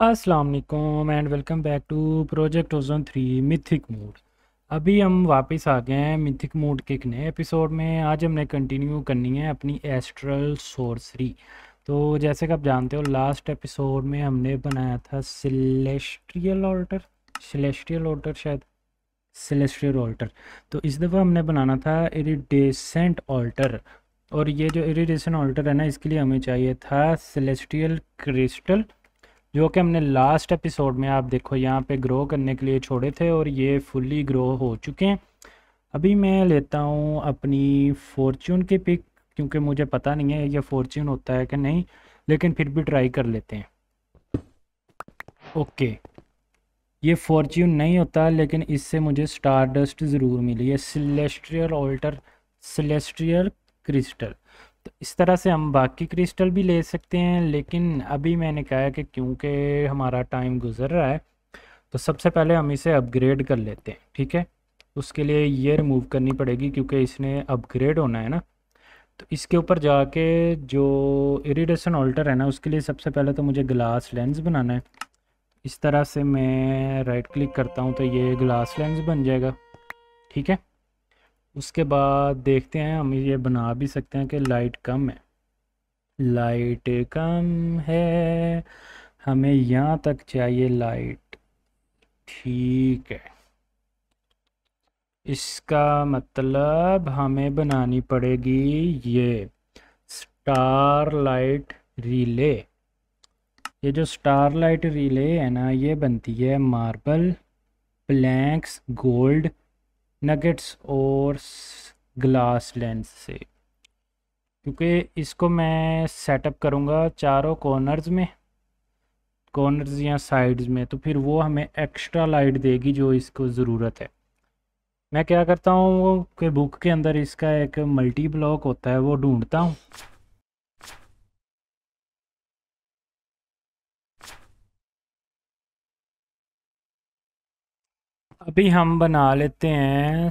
Aslam and welcome back to project ozone three mythic mode अभी हम वापस आ गए हैं मिथिक मूड के एक नए एपिसोड में आज हमने कंटिन्यू करनी है अपनी एस्ट्रल सोर्सरी तो जैसे कि आप जानते हो लास्ट एपिसोड में हमने बनाया था सिलेस्ट्रियल ऑल्टर सिलेस्ट्रियल ऑल्टर शायद सिलेस्ट्रियल ऑल्टर तो इस दफ़ा हमने बनाना था इरीडेसेंट ऑल्टर और ये जो इरीडेसेंट ऑल्टर है ना इसके लिए हमें चाहिए था सिलेस्ट्रियल क्रिस्टल जो कि हमने लास्ट एपिसोड में आप देखो यहाँ पे ग्रो करने के लिए छोड़े थे और ये फुली ग्रो हो चुके हैं अभी मैं लेता हूँ अपनी फॉर्च्यून की पिक क्योंकि मुझे पता नहीं है ये फॉर्च्यून होता है कि नहीं लेकिन फिर भी ट्राई कर लेते हैं ओके ये फॉर्च्यून नहीं होता लेकिन इससे मुझे स्टार डस्ट ज़रूर मिली है सिलेस्ट्रियल ऑल्टर सिलेस्ट्रियल क्रिस्टल तो इस तरह से हम बाकी क्रिस्टल भी ले सकते हैं लेकिन अभी मैंने कहा कि क्योंकि हमारा टाइम गुजर रहा है तो सबसे पहले हम इसे अपग्रेड कर लेते हैं ठीक है उसके लिए ये रिमूव करनी पड़ेगी क्योंकि इसने अपग्रेड होना है ना तो इसके ऊपर जाके जो इरीडेशन ऑल्टर है ना उसके लिए सबसे पहले तो मुझे ग्लास लेंस बनाना है इस तरह से मैं राइट क्लिक करता हूँ तो ये ग्लास लेंस बन जाएगा ठीक है उसके बाद देखते हैं हम ये बना भी सकते हैं कि लाइट कम है लाइट कम है हमें यहाँ तक चाहिए लाइट ठीक है इसका मतलब हमें बनानी पड़ेगी ये स्टार लाइट रिले ये जो स्टार लाइट रिले है ना ये बनती है मार्बल प्लैंक्स गोल्ड नगेट्स और ग्लास लेंस से क्योंकि इसको मैं सेटअप करूँगा चारों कॉर्नर्स में कॉर्नर्स या साइड्स में तो फिर वो हमें एक्स्ट्रा लाइट देगी जो इसको ज़रूरत है मैं क्या करता हूँ वो कि बुक के अंदर इसका एक मल्टी ब्लॉक होता है वो ढूंढता हूँ अभी हम बना लेते हैं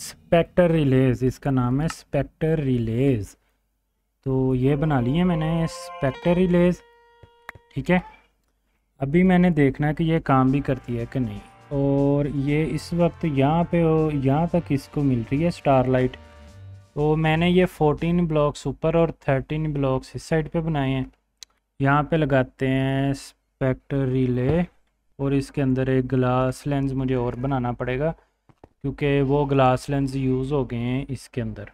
स्पेक्टर रिलेज इसका नाम है स्पेक्टर रिलेज तो ये बना लिए मैंने स्पेक्टर रिलेज ठीक है अभी मैंने देखना है कि ये काम भी करती है कि नहीं और ये इस वक्त यहाँ पे यहाँ तक इसको मिल रही है स्टार लाइट तो मैंने ये 14 ब्लॉक्स ऊपर और 13 ब्लॉक्स इस साइड पे बनाए हैं यहाँ पे लगाते हैं स्पेक्टर रिले और इसके अंदर एक ग्लास लेंस मुझे और बनाना पड़ेगा क्योंकि वो ग्लास लेंस यूज़ हो गए हैं इसके अंदर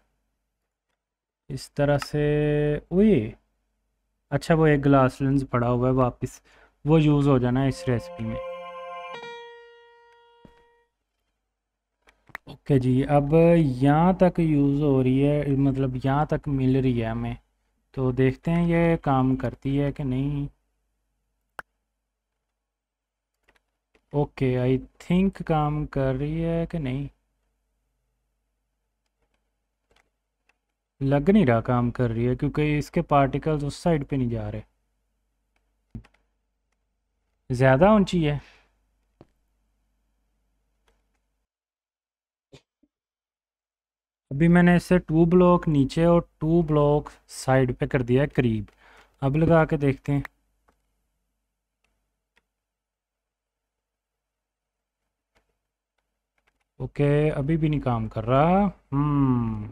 इस तरह से वही अच्छा वो एक ग्लास लेंस पड़ा हुआ है वापस वो यूज़ हो जाना है इस रेसिपी में ओके जी अब यहाँ तक यूज़ हो रही है मतलब यहाँ तक मिल रही है हमें तो देखते हैं ये काम करती है कि नहीं ओके आई थिंक काम कर रही है कि नहीं लग नहीं रहा काम कर रही है क्योंकि इसके पार्टिकल्स उस साइड पे नहीं जा रहे ज़्यादा ऊंची है अभी मैंने इसे टू ब्लॉक नीचे और टू ब्लॉक साइड पे कर दिया है करीब अब लगा के देखते हैं ओके अभी भी नहीं काम कर रहा हम्म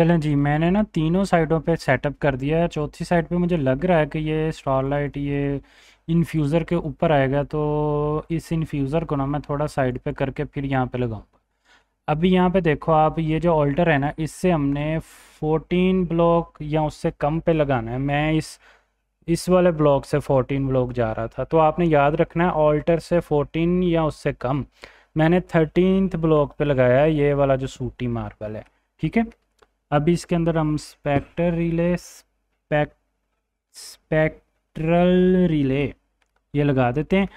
चलें जी मैंने ना तीनों साइडों पे सेटअप कर दिया है चौथी साइड पे मुझे लग रहा है कि ये स्टॉल लाइट ये इन्फ्यूज़र के ऊपर आएगा तो इस इन्फ्यूज़र को ना मैं थोड़ा साइड पे करके फिर यहाँ पे लगाऊंगा अभी यहाँ पे देखो आप ये जो ऑल्टर है ना इससे हमने 14 ब्लॉक या उससे कम पे लगाना है मैं इस इस वाले ब्लॉक से 14 ब्लॉक जा रहा था तो आपने याद रखना है ऑल्टर से 14 या उससे कम मैंने थर्टीनथ ब्लॉक पे लगाया है ये वाला जो सूटी मार्बल है ठीक है अभी इसके अंदर हम spectre relay spect spectral relay ये लगा देते हैं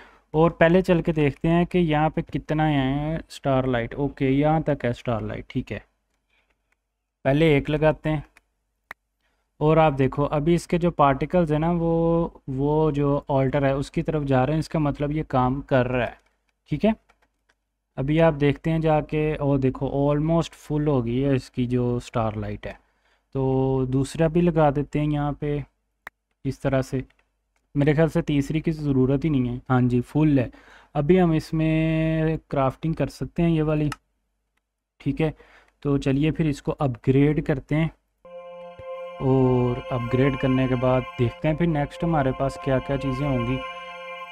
और पहले चल के देखते हैं कि यहाँ पे कितना है स्टार लाइट ओके यहाँ तक है स्टार लाइट ठीक है पहले एक लगाते हैं और आप देखो अभी इसके जो पार्टिकल्स हैं ना वो वो जो ऑल्टर है उसकी तरफ जा रहे हैं इसका मतलब ये काम कर रहा है ठीक है अभी आप देखते हैं जाके और देखो ऑलमोस्ट फुल हो गई है इसकी जो स्टार लाइट है तो दूसरा भी लगा देते हैं यहाँ पे इस तरह से मेरे ख्याल से तीसरी की ज़रूरत ही नहीं है हाँ जी फुल है अभी हम इसमें क्राफ्टिंग कर सकते हैं ये वाली ठीक है तो चलिए फिर इसको अपग्रेड करते हैं और अपग्रेड करने के बाद देखते हैं फिर नेक्स्ट हमारे पास क्या क्या चीज़ें होंगी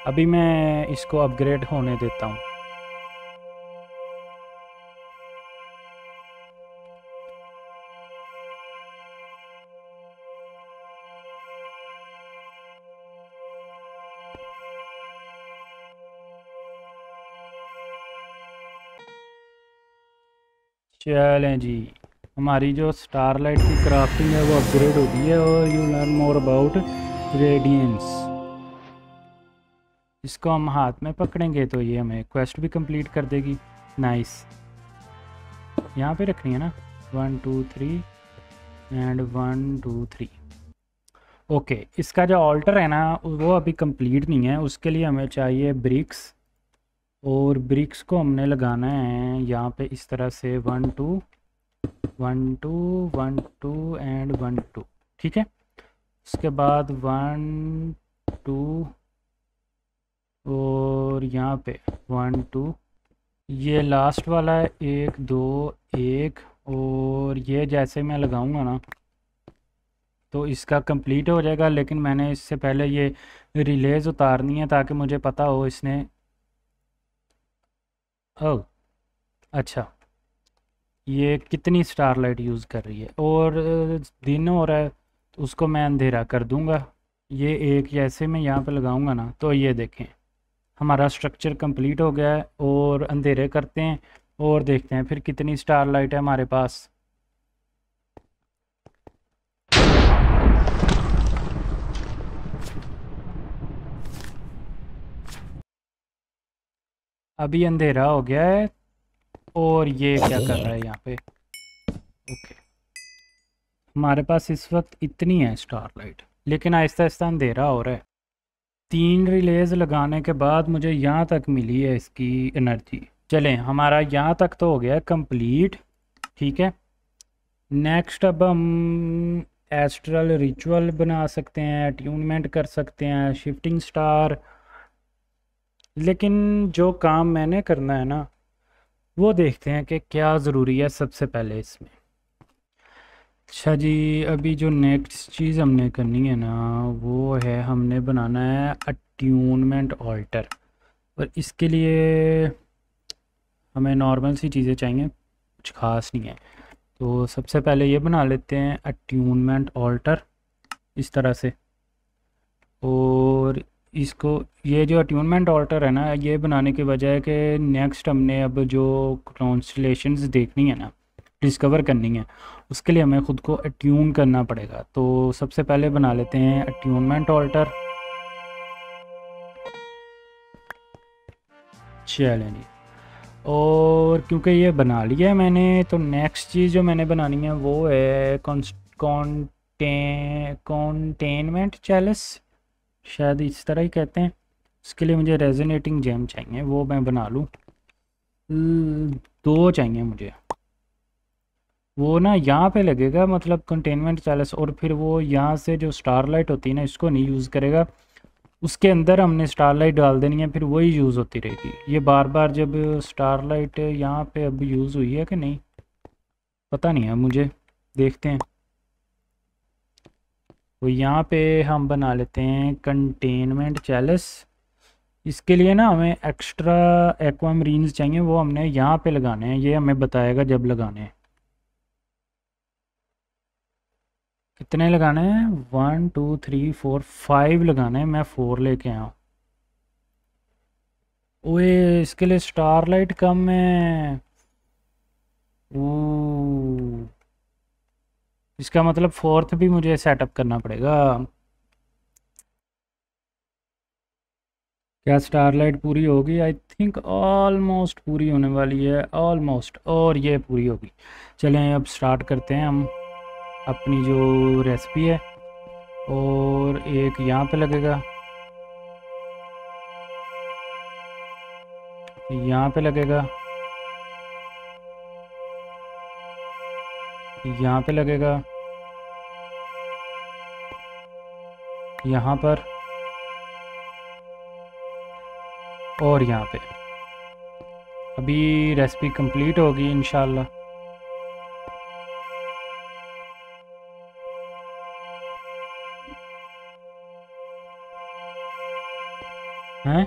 अभी मैं इसको अपग्रेड होने देता हूँ चलें जी हमारी जो स्टारलाइट की क्राफ्टिंग है वो अपग्रेड होती है और you learn more about radiance इसको हम हाथ में पकड़ेंगे तो ये हमें क्वेस्ट भी कंप्लीट कर देगी नाइस यहाँ पे रखनी है ना one two three and one two three okay इसका जो ऑल्टर है ना वो अभी कंप्लीट नहीं है उसके लिए हमें चाहिए ब्रिक्स और ब्रिक्स को हमने लगाना है यहाँ पे इस तरह से one two one two one two and one two ठीक है उसके बाद वन टू और यहाँ पे वन टू ये लास्ट वाला है एक दो एक और ये जैसे मैं लगाऊंगा ना तो इसका कंप्लीट हो जाएगा लेकिन मैंने इससे पहले ये रिलेज उतारनी है ताकि मुझे पता हो इसने ओ अच्छा ये कितनी स्टार लाइट यूज़ कर रही है और दिन हो रहा है तो उसको मैं अंधेरा कर दूंगा ये एक जैसे मैं यहाँ पे लगाऊंगा ना तो ये देखें हमारा स्ट्रक्चर कंप्लीट हो गया है और अंधेरे करते हैं और देखते हैं फिर कितनी स्टार लाइट है हमारे पास अभी अंधेरा हो गया है और ये क्या कर रहा है यहाँ पे ओके हमारे पास इस वक्त इतनी है स्टार लाइट लेकिन आहिस्ता आहिस्ता अंधेरा हो रहा है तीन रिलेज लगाने के बाद मुझे यहाँ तक मिली है इसकी एनर्जी चलें हमारा यहाँ तक तो हो गया कंप्लीट ठीक है नेक्स्ट अब हम एस्ट्रल रिचुअल बना सकते हैं ट्यूनमेंट कर सकते हैं शिफ्टिंग स्टार लेकिन जो काम मैंने करना है ना वो देखते हैं कि क्या ज़रूरी है सबसे पहले इसमें अच्छा जी अभी जो नेक्स्ट चीज़ हमने करनी है ना वो है हमने बनाना है अट्यूनमेंट ऑल्टर और इसके लिए हमें नॉर्मल सी चीज़ें चाहिए कुछ खास नहीं है तो सबसे पहले ये बना लेते हैं अट्यूनमेंट ऑल्टर इस तरह से और इसको ये जो अट्यूनमेंट ऑल्टर है ना ये बनाने के बजाय कि नेक्स्ट हमने अब जो कॉन्सलेशन देखनी है ना डिस्कवर करनी है उसके लिए हमें ख़ुद को अट्यून करना पड़ेगा तो सबसे पहले बना लेते हैं अट्यूनमेंट ऑल्टर चलें और क्योंकि ये बना लिया है मैंने तो नेक्स्ट चीज़ जो मैंने बनानी है वो है कॉन्टेनमेंट चैलेस शायद इस तरह ही कहते हैं उसके लिए मुझे रेजोनेटिंग जैम चाहिए वो मैं बना लूँ दो चाहिए मुझे वो ना यहाँ पे लगेगा मतलब कंटेनमेंट चैलस और फिर वो यहाँ से जो स्टारलाइट होती है ना इसको नहीं यूज़ करेगा उसके अंदर हमने स्टारलाइट डाल देनी है फिर वही यूज़ होती रहेगी ये बार बार जब स्टारलाइट यहाँ पर अब यूज़ हुई है कि नहीं पता नहीं है मुझे देखते हैं तो यहाँ पे हम बना लेते हैं कंटेनमेंट चैलिस इसके लिए ना हमें एक्स्ट्रा एक्वा मरीन्स चाहिए वो हमने यहाँ पे लगाने हैं ये हमें बताएगा जब लगाने हैं कितने लगाने हैं one two three four five लगाने हैं मैं फोर लेके आया हूँ ओए इसके लिए स्टारलाइट कम है ओ इसका मतलब फोर्थ भी मुझे सेटअप करना पड़ेगा क्या स्टारलाइट पूरी होगी आई थिंक ऑलमोस्ट पूरी होने वाली है ऑलमोस्ट और ये पूरी होगी चलें अब स्टार्ट करते हैं हम अपनी जो रेसिपी है और एक यहाँ पे लगेगा यहाँ पे लगेगा यहाँ पे लगेगा यहाँ पर और यहाँ पे अभी रेसिपी कंप्लीट होगी इन हैं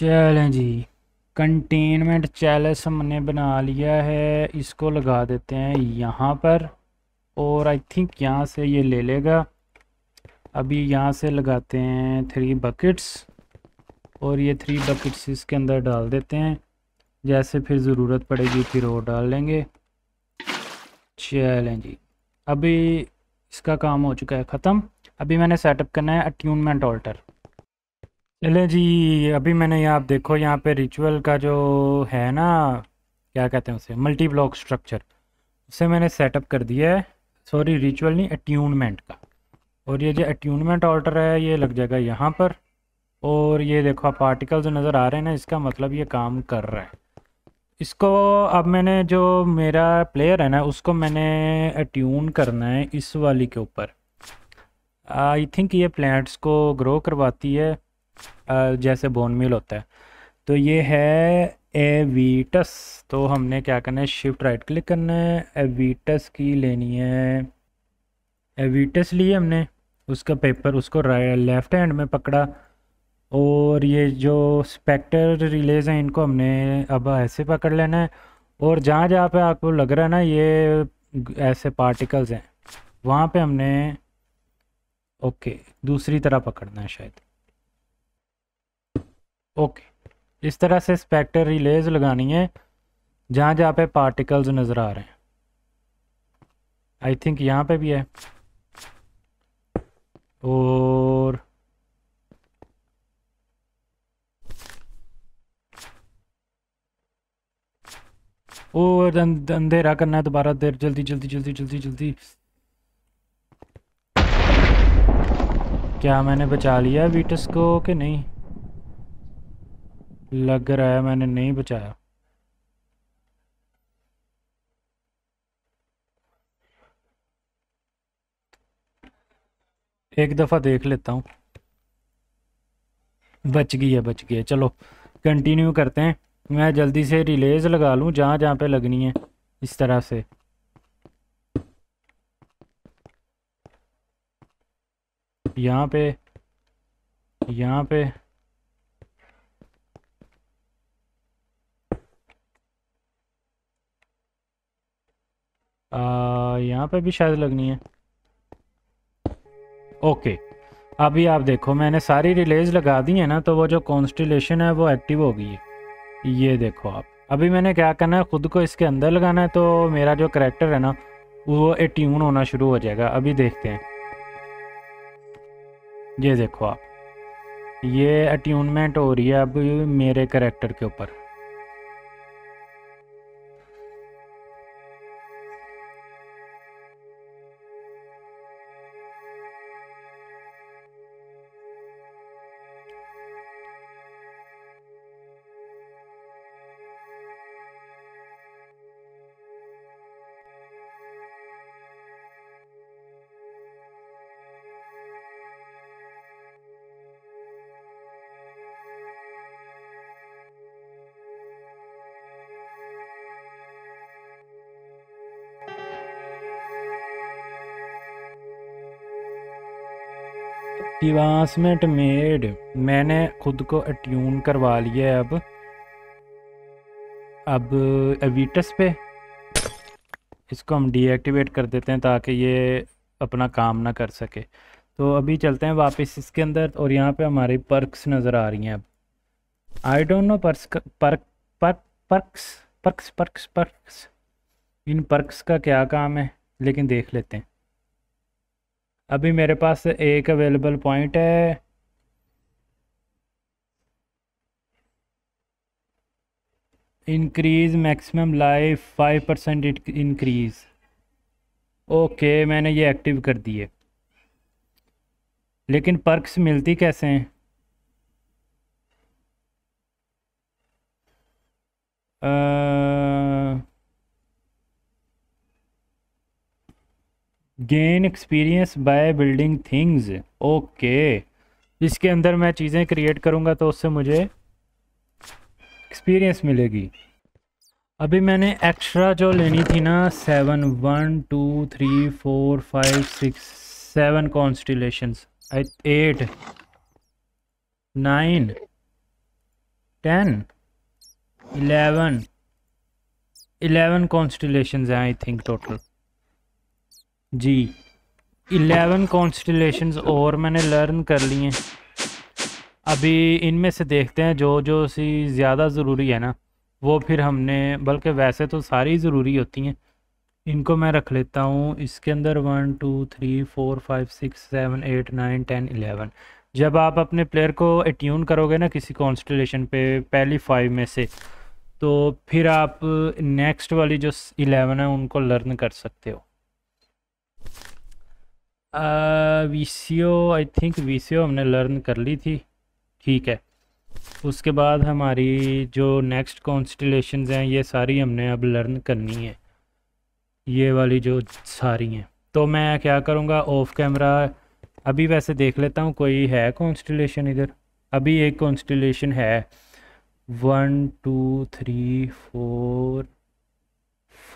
चलें जी कंटेनमेंट चैलेस हमने बना लिया है इसको लगा देते हैं यहाँ पर और आई थिंक यहाँ से ये ले लेगा अभी यहाँ से लगाते हैं थ्री बकेट्स और ये थ्री बकेट्स इसके अंदर डाल देते हैं जैसे फिर ज़रूरत पड़ेगी फिर वो डाल लेंगे चलें जी अभी इसका काम हो चुका है ख़त्म अभी मैंने सेटअप करना है अट्यूनमेंट ऑल्टर चले जी अभी मैंने यहाँ आप देखो यहाँ पे रिचुअल का जो है ना क्या कहते हैं उसे मल्टी ब्लॉक स्ट्रक्चर उसे मैंने सेटअप कर दिया है सॉरी रिचुअल नहीं अट्यूनमेंट का और ये जो अट्यूनमेंट ऑर्डर है ये लग जाएगा यहाँ पर और ये देखो आप पार्टिकल जो नज़र आ रहे हैं ना इसका मतलब ये काम कर रहा है इसको अब मैंने जो मेरा प्लेयर है ना उसको मैंने अट्यून करना है इस वाली के ऊपर आई थिंक ये प्लांट्स को ग्रो करवाती है जैसे बोन मील होता है तो ये है एवीटस तो हमने क्या करना है शिफ्ट राइट क्लिक करना है एवीटस की लेनी है एवीटस लिए हमने उसका पेपर उसको लेफ़्ट हैंड में पकड़ा और ये जो स्पेक्टर रिलेज हैं इनको हमने अब ऐसे पकड़ लेना है और जहाँ जहाँ पे आपको लग रहा है ना ये ऐसे पार्टिकल्स हैं वहाँ पे हमने ओके दूसरी तरह पकड़ना है शायद ओके इस तरह से स्पेक्टर रिलेज लगानी है जहाँ जहाँ पे पार्टिकल्स नज़र आ रहे हैं आई थिंक यहाँ पे भी है और और अं-, अंधेरा करना है दोबारा देर जल्दी जल्दी जल्दी जल्दी जल्दी क्या मैंने बचा लिया बीटस को कि नहीं लग रहा है मैंने नहीं बचाया एक दफ़ा देख लेता हूँ बच गई है बच गई है चलो कंटिन्यू करते हैं मैं जल्दी से रिलेज लगा लूँ जहाँ जहाँ पे लगनी है इस तरह से यहाँ पे यहाँ पे यहाँ पे भी शायद लगनी है ओके अभी आप देखो मैंने सारी रिलेज लगा दी है ना तो वो जो कॉन्स्टिलेशन है वो एक्टिव हो गई है ये देखो आप अभी मैंने क्या करना है ख़ुद को इसके अंदर लगाना है तो मेरा जो करेक्टर है ना वो एट्यून होना शुरू हो जाएगा अभी देखते हैं ये देखो आप ये अट्यूनमेंट हो रही है अब मेरे करेक्टर के ऊपर एडवांसमेंट मेड मैंने खुद को अट्यून करवा लिया है अब अब एविटस पे इसको हम डीएक्टिवेट कर देते हैं ताकि ये अपना काम ना कर सके तो अभी चलते हैं वापस इसके अंदर और यहाँ पे हमारी पर्क्स नज़र आ रही हैं अब I don't know purse perk perk perks perks perks इन पर्क्स का क्या काम है लेकिन देख लेते हैं अभी मेरे पास एक अवेलेबल पॉइंट है increase maximum life five percent increase okay मैंने ये एक्टिव कर दिए लेकिन पर्क्स मिलती कैसे हैं uh... gain experience by building things okay इसके अंदर मैं चीज़ें क्रिएट करूँगा तो उससे मुझे एक्सपीरियंस मिलेगी अभी मैंने एक्स्ट्रा जो लेनी थी ना seven one two three four five six seven constellations eight nine ten eleven eleven constellations हैं आई थिंक टोटल जी इलेवन कॉन्स्टलेशन और मैंने लर्न कर ली हैं अभी इनमें से देखते हैं जो जो सी ज़्यादा ज़रूरी है ना वो फिर हमने बल्कि वैसे तो सारी ज़रूरी होती हैं इनको मैं रख लेता हूँ इसके अंदर one two three four five six seven eight nine ten eleven जब आप अपने प्लेयर को एट्यून करोगे ना किसी कॉन्स्टलेशन पे पहली फाइव में से तो फिर आप नेक्स्ट वाली जो इलेवन है उनको लर्न कर सकते हो वीसीओ आई थिंक वीसीओ हमने लर्न कर ली थी ठीक है उसके बाद हमारी जो नेक्स्ट कॉन्स्टलेशन हैं ये सारी हमने अब लर्न करनी है ये वाली जो सारी हैं तो मैं क्या करूँगा ऑफ कैमरा अभी वैसे देख लेता हूँ कोई है कॉन्स्टिलेशन इधर अभी एक कॉन्स्टिलेशन है one two three four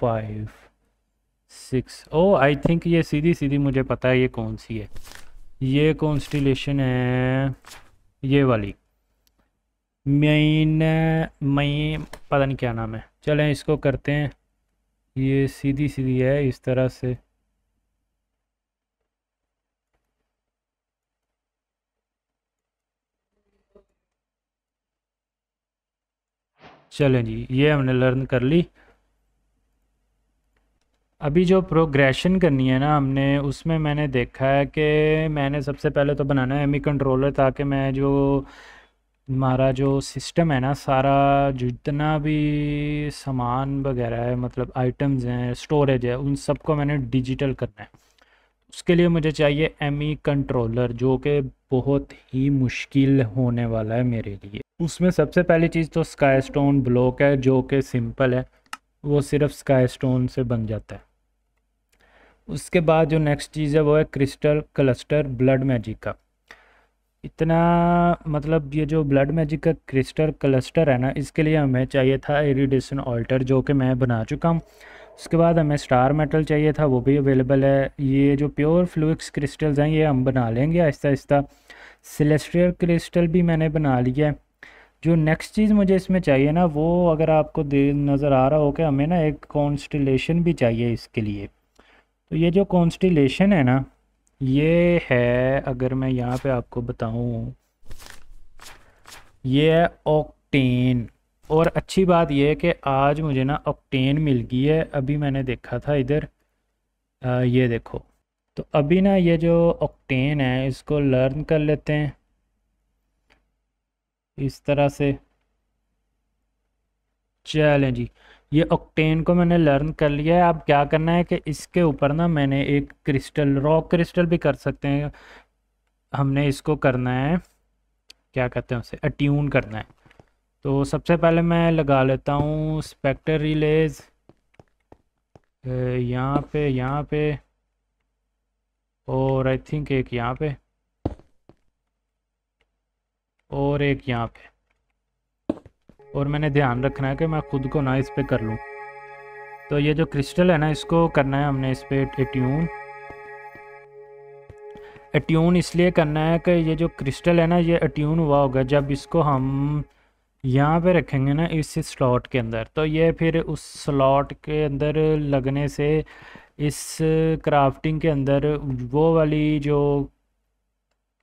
five six oh I think ये सीधी सीधी मुझे पता है ये कौन सी है ये कॉन्स्टिलेशन है ये वाली मेन मई पता नहीं क्या नाम है चलें इसको करते हैं ये सीधी सीधी है इस तरह से चलें जी ये हमने लर्न कर ली अभी जो प्रोग्रेशन करनी है ना हमने उसमें मैंने देखा है कि मैंने सबसे पहले तो बनाना है एमी कंट्रोलर e ताकि मैं जो हमारा जो सिस्टम है ना सारा जितना भी सामान वगैरह है मतलब आइटम्स हैं स्टोरेज है उन सबको मैंने डिजिटल करना है उसके लिए मुझे चाहिए एमी कंट्रोलर e जो कि बहुत ही मुश्किल होने वाला है मेरे लिए उसमें सबसे पहली चीज़ तो स्काई स्टोन ब्लॉक है जो कि सिंपल है वो सिर्फ स्काई स्टोन से बन जाता है उसके बाद जो नेक्स्ट चीज़ है वो है क्रिस्टल क्लस्टर ब्लड मैजिक का इतना मतलब ये जो ब्लड मैजिक का क्रिस्टल क्लस्टर है ना इसके लिए हमें चाहिए था इरीडेशन ऑल्टर जो कि मैं बना चुका हूँ उसके बाद हमें स्टार मेटल चाहिए था वो भी अवेलेबल है ये जो प्योर फ्लूक्स क्रिस्टल्स हैं ये हम बना लेंगे आहिस्ता आहिस्ता सेलेस्ट्रियल क्रिस्टल भी मैंने बना लिया है जो नेक्स्ट चीज़ मुझे इसमें चाहिए ना वो अगर आपको दे नज़र आ रहा हो कि हमें ना एक कॉन्स्टलेशन भी चाहिए इसके लिए तो ये जो कॉन्स्टिलेशन है ना ये है अगर मैं यहाँ पे आपको बताऊँ ये है ऑक्टेन और अच्छी बात यह है कि आज मुझे ना ऑक्टेन मिल गई है अभी मैंने देखा था इधर ये देखो तो अभी ना ये जो ऑक्टेन है इसको लर्न कर लेते हैं इस तरह से चलें जी ये ऑक्टेन को मैंने लर्न कर लिया है अब क्या करना है कि इसके ऊपर ना मैंने एक क्रिस्टल रॉक क्रिस्टल भी कर सकते हैं हमने इसको करना है क्या कहते हैं उसे अट्यून करना है तो सबसे पहले मैं लगा लेता हूँ स्पेक्टर रिलेज यहाँ पे यहाँ पे और आई थिंक एक यहाँ पे और एक यहाँ पे और मैंने ध्यान रखना है कि मैं ख़ुद को ना इस पर कर लूँ तो ये जो क्रिस्टल है ना इसको करना है हमने इस पर एट्यून अट्यून इसलिए करना है कि ये जो क्रिस्टल है ना ये अट्यून हुआ होगा जब इसको हम यहाँ पे रखेंगे ना इस स्लॉट के अंदर तो ये फिर उस स्लॉट के अंदर लगने से इस क्राफ्टिंग के अंदर वो वाली जो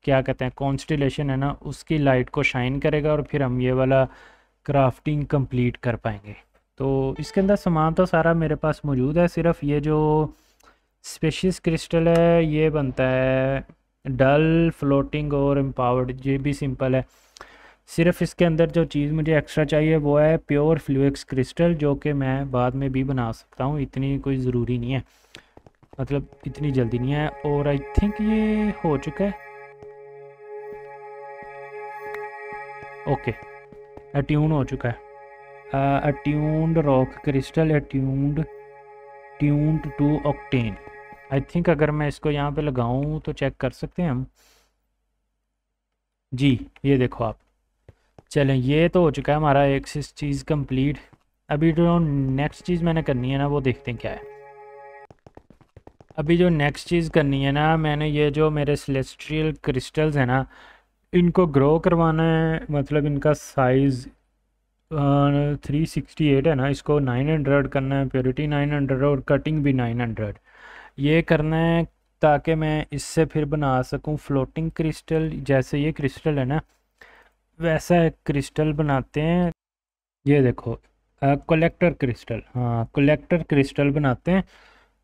क्या कहते हैं कॉन्स्टिलेशन है ना उसकी लाइट को शाइन करेगा और फिर हम ये वाला क्राफ्टिंग कंप्लीट कर पाएंगे तो इसके अंदर सामान तो सारा मेरे पास मौजूद है सिर्फ ये जो स्पेशस क्रिस्टल है ये बनता है डल फ्लोटिंग और एम्पावर्ड ये भी सिंपल है सिर्फ इसके अंदर जो चीज़ मुझे एक्स्ट्रा चाहिए वो है प्योर फ्लूक्स क्रिस्टल जो कि मैं बाद में भी बना सकता हूँ इतनी कोई ज़रूरी नहीं है मतलब इतनी जल्दी नहीं है और आई थिंक ये हो चुका है ओके okay. अट्यून हो चुका है attuned rock crystal attuned tuned to octane I think अगर मैं इसको यहाँ पे लगाऊँ तो चेक कर सकते हैं हम जी ये देखो आप चलें ये तो हो चुका है हमारा एक चीज़ कंप्लीट अभी जो नेक्स्ट चीज़ मैंने करनी है ना वो देखते हैं क्या है अभी जो नेक्स्ट चीज़ करनी है ना मैंने ये जो मेरे सेलेस्ट्रियल क्रिस्टल्स हैं ना इनको ग्रो करवाना है मतलब इनका साइज़ थ्री सिक्सटी एट है ना इसको नाइन हंड्रेड करना है प्योरिटी नाइन हंड्रेड और कटिंग भी नाइन हंड्रेड ये करना है ताकि मैं इससे फिर बना सकूं फ्लोटिंग क्रिस्टल जैसे ये क्रिस्टल है ना वैसा क्रिस्टल बनाते हैं ये देखो कलेक्टर क्रिस्टल हाँ कलेक्टर क्रिस्टल बनाते हैं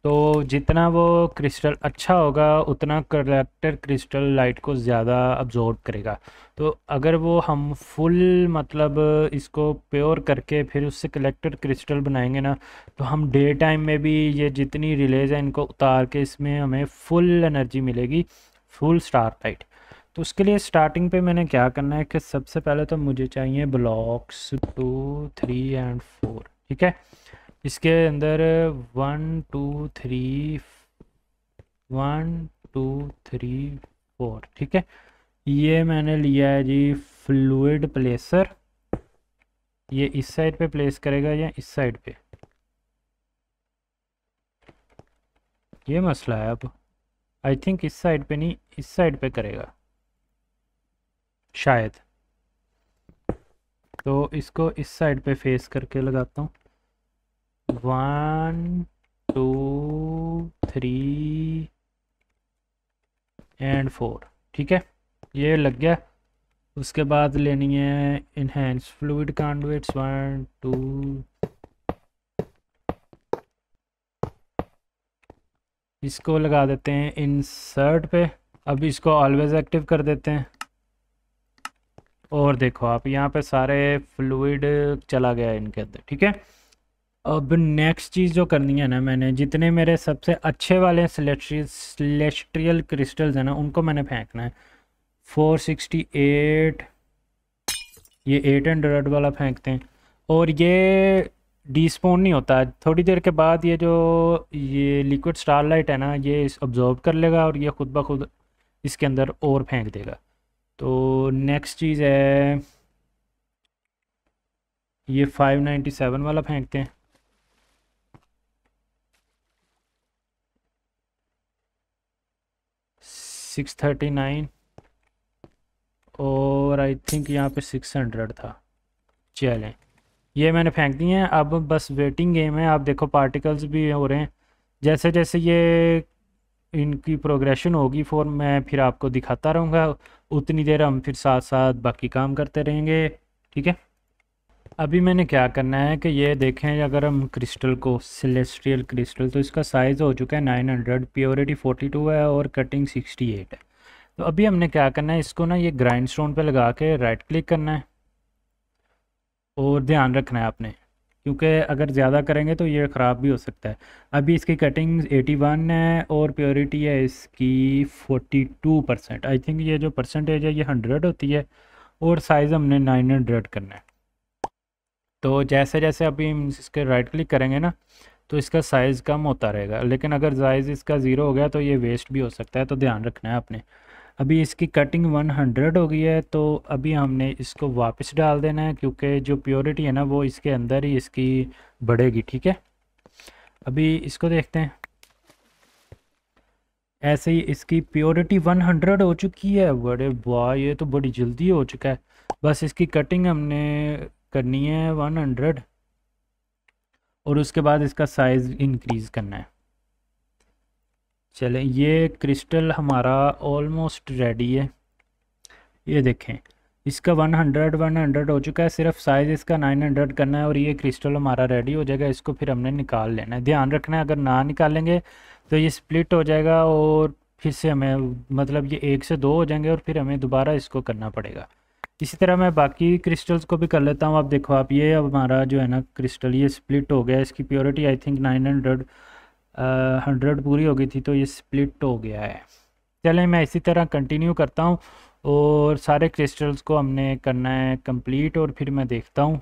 तो जितना वो क्रिस्टल अच्छा होगा उतना कलेक्टर क्रिस्टल लाइट को ज़्यादा अब्जॉर्ब करेगा तो अगर वो हम फुल मतलब इसको प्योर करके फिर उससे कलेक्टर क्रिस्टल बनाएंगे ना तो हम डे टाइम में भी ये जितनी रिलेज है इनको उतार के इसमें हमें फुल एनर्जी मिलेगी फुल स्टार लाइट तो उसके लिए स्टार्टिंग पे मैंने क्या करना है कि सबसे पहले तो मुझे चाहिए blocks two three and four ठीक है इसके अंदर one two three one two three four ठीक है ये मैंने लिया है जी फ्लूड प्लेसर ये इस साइड पे प्लेस करेगा या इस साइड पे ये मसला है अब आई थिंक इस साइड पे नहीं इस साइड पे करेगा शायद तो इसको इस साइड पे फेस करके लगाता हूँ one two three and four ठीक है ये लग गया उसके बाद लेनी है enhance fluid conduits one two इसको लगा देते हैं इंसर्ट पे अब इसको ऑलवेज एक्टिव कर देते हैं और देखो आप यहाँ पे सारे फ्लूड चला गया है इनके अंदर ठीक है अब नेक्स्ट चीज़ जो करनी है ना मैंने जितने मेरे सबसे अच्छे वाले सेलेस्ट्रियल क्रिस्टल्स हैं ना उनको मैंने फेंकना है 468 ये एट हंड्रेड वाला फेंकते हैं और ये डिस्पोन नहीं होता थोड़ी देर के बाद ये जो ये लिक्विड स्टारलाइट है ना ये ऑब्जॉर्व कर लेगा और ये खुद ब खुद इसके अंदर और फेंक देगा तो नेक्स्ट चीज़ है ये 597 वाला फेंकते हैं सिक्स थर्टी नाइन और आई थिंक यहाँ पे सिक्स हंड्रेड था चलें ये मैंने फेंक दी हैं अब बस वेटिंग गेम है आप देखो पार्टिकल्स भी हो रहे हैं जैसे जैसे ये इनकी प्रोग्रेशन होगी फोर मैं फिर आपको दिखाता रहूँगा उतनी देर हम फिर साथ साथ बाकी काम करते रहेंगे ठीक है अभी मैंने क्या करना है कि ये देखें अगर हम क्रिस्टल को सेलेस्ट्रियल क्रिस्टल तो इसका साइज़ हो चुका है nine hundred purity forty two है और कटिंग सिक्सटी एट है तो अभी हमने क्या करना है इसको ना ये ग्राइंड स्टोन पर लगा के राइट क्लिक करना है और ध्यान रखना है आपने क्योंकि अगर ज़्यादा करेंगे तो ये ख़राब भी हो सकता है अभी इसकी कटिंग 81 है और प्योरिटी है इसकी 42 परसेंट आई थिंक ये जो परसेंटेज है ये 100 होती है और साइज़ हमने 900 करना है तो जैसे जैसे अभी हम इसके राइट क्लिक करेंगे ना तो इसका साइज़ कम होता रहेगा लेकिन अगर साइज़ इसका ज़ीरो हो गया तो ये वेस्ट भी हो सकता है तो ध्यान रखना है आपने अभी इसकी कटिंग 100 हो गई है तो अभी हमने इसको वापस डाल देना है क्योंकि जो प्योरिटी है ना वो इसके अंदर ही इसकी बढ़ेगी ठीक है अभी इसको देखते हैं ऐसे ही इसकी प्योरिटी 100 हो चुकी है बड़े वाह ये तो बड़ी जल्दी हो चुका है बस इसकी कटिंग हमने करनी है वन हंड्रेड और उसके बाद इसका साइज़ इंक्रीज़ करना है चले ये क्रिस्टल हमारा ऑलमोस्ट रेडी है ये देखें इसका 100 100 हो चुका है सिर्फ साइज़ इसका 900 करना है और ये क्रिस्टल हमारा रेडी हो जाएगा इसको फिर हमने निकाल लेना है ध्यान रखना है अगर ना निकालेंगे तो ये स्प्लिट हो जाएगा और फिर से हमें मतलब ये एक से दो हो जाएंगे और फिर हमें दोबारा इसको करना पड़ेगा इसी तरह मैं बाकी क्रिस्टल्स को भी कर लेता हूँ आप देखो आप ये अब हमारा जो है ना क्रिस्टल ये स्प्लिट हो गया इसकी purity I think nine hundred hundred पूरी हो गई थी तो ये स्प्लिट हो गया है चलें मैं इसी तरह कंटिन्यू करता हूँ और सारे क्रिस्टल्स को हमने करना है कंप्लीट और फिर मैं देखता हूँ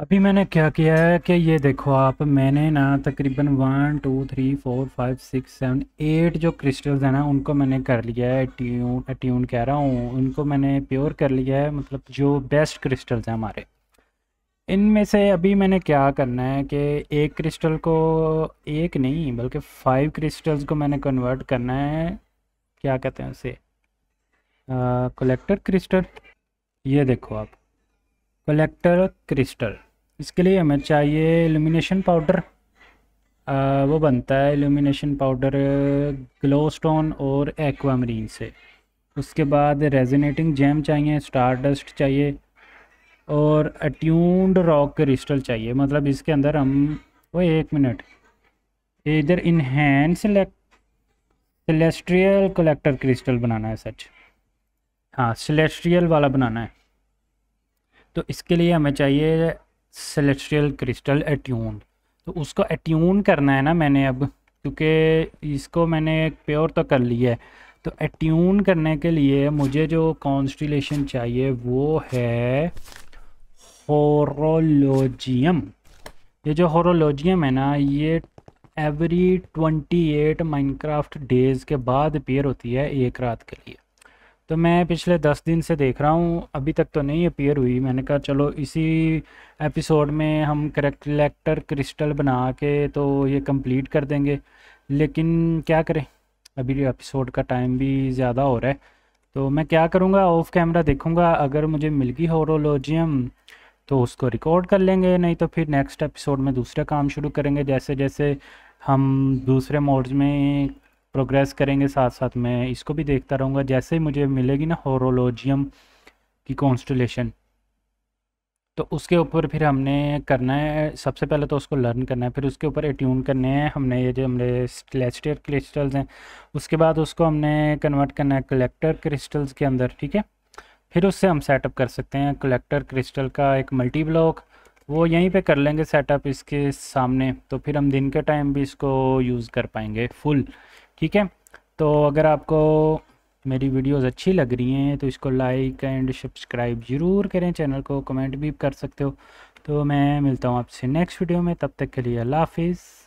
अभी मैंने क्या किया है कि ये देखो आप मैंने ना तकरीबन one two three four five six seven eight जो क्रिस्टल्स हैं ना उनको मैंने कर लिया है ट्यून ट्यून कह रहा हूँ उनको मैंने प्योर कर लिया है मतलब जो बेस्ट क्रिस्टल्स हैं हमारे इनमें से अभी मैंने क्या करना है कि एक क्रिस्टल को एक नहीं बल्कि फाइव क्रिस्टल्स को मैंने कन्वर्ट करना है क्या कहते हैं उसे कलेक्टर क्रिस्टल ये देखो आप कलेक्टर क्रिस्टल इसके लिए हमें चाहिए एलुमिनेशन पाउडर आ, वो बनता है एलुमिनेशन पाउडर ग्लोस्टोन और एक्वामरीन से उसके बाद रेजिनेटिंग जैम चाहिए स्टार डस्ट चाहिए और अट्यून्ड रॉक क्रिस्टल चाहिए मतलब इसके अंदर हम वो एक मिनट इधर इनहेंस सेलेस्ट्रियल कलेक्टर क्रिस्टल बनाना है सच हाँ सेलेस्ट्रियल वाला बनाना है तो इसके लिए हमें चाहिए सेलेस्ट्रियल क्रिस्टल एट्यून तो उसको एट्यून करना है ना मैंने अब क्योंकि इसको मैंने प्योर तो कर लिया है तो एट्यून करने के लिए मुझे जो कॉन्स्टिलेशन चाहिए वो है होरोलोजियम ये जो होरोलोजियम है ना ये एवरी 28 माइनक्राफ्ट डेज़ के बाद अपेयर होती है एक रात के लिए तो मैं पिछले दस दिन से देख रहा हूँ अभी तक तो नहीं अपीयर हुई मैंने कहा चलो इसी एपिसोड में हम करेक्टर क्रिस्टल बना के तो ये कंप्लीट कर देंगे लेकिन क्या करें अभी एपिसोड का टाइम भी ज़्यादा हो रहा है तो मैं क्या करूँगा ऑफ कैमरा देखूँगा अगर मुझे मिल गई होरोलोजियम तो उसको रिकॉर्ड कर लेंगे नहीं तो फिर नेक्स्ट एपिसोड में दूसरा काम शुरू करेंगे जैसे जैसे हम दूसरे मोड्स में प्रोग्रेस करेंगे साथ साथ मैं इसको भी देखता रहूँगा जैसे ही मुझे मिलेगी ना हॉरोलोजियम की कॉन्स्टलेशन तो उसके ऊपर फिर हमने करना है सबसे पहले तो उसको लर्न करना है फिर उसके ऊपर एट्यून करने हैं हमने ये जो हमारे स्लेस्टियर क्रिस्टल्स हैं उसके बाद उसको हमने कन्वर्ट करना है कलेक्टर क्रिस्टल्स के अंदर ठीक है फिर उससे हम सेटअप कर सकते हैं कलेक्टर क्रिस्टल का एक मल्टी ब्लॉक वो यहीं पे कर लेंगे सेटअप इसके सामने तो फिर हम दिन के टाइम भी इसको यूज़ कर पाएंगे फुल ठीक है तो अगर आपको मेरी वीडियोस अच्छी लग रही हैं तो इसको लाइक एंड सब्सक्राइब ज़रूर करें चैनल को कमेंट भी कर सकते हो तो मैं मिलता हूँ आपसे नेक्स्ट वीडियो में तब तक के लिए अल्लाह हाफिज़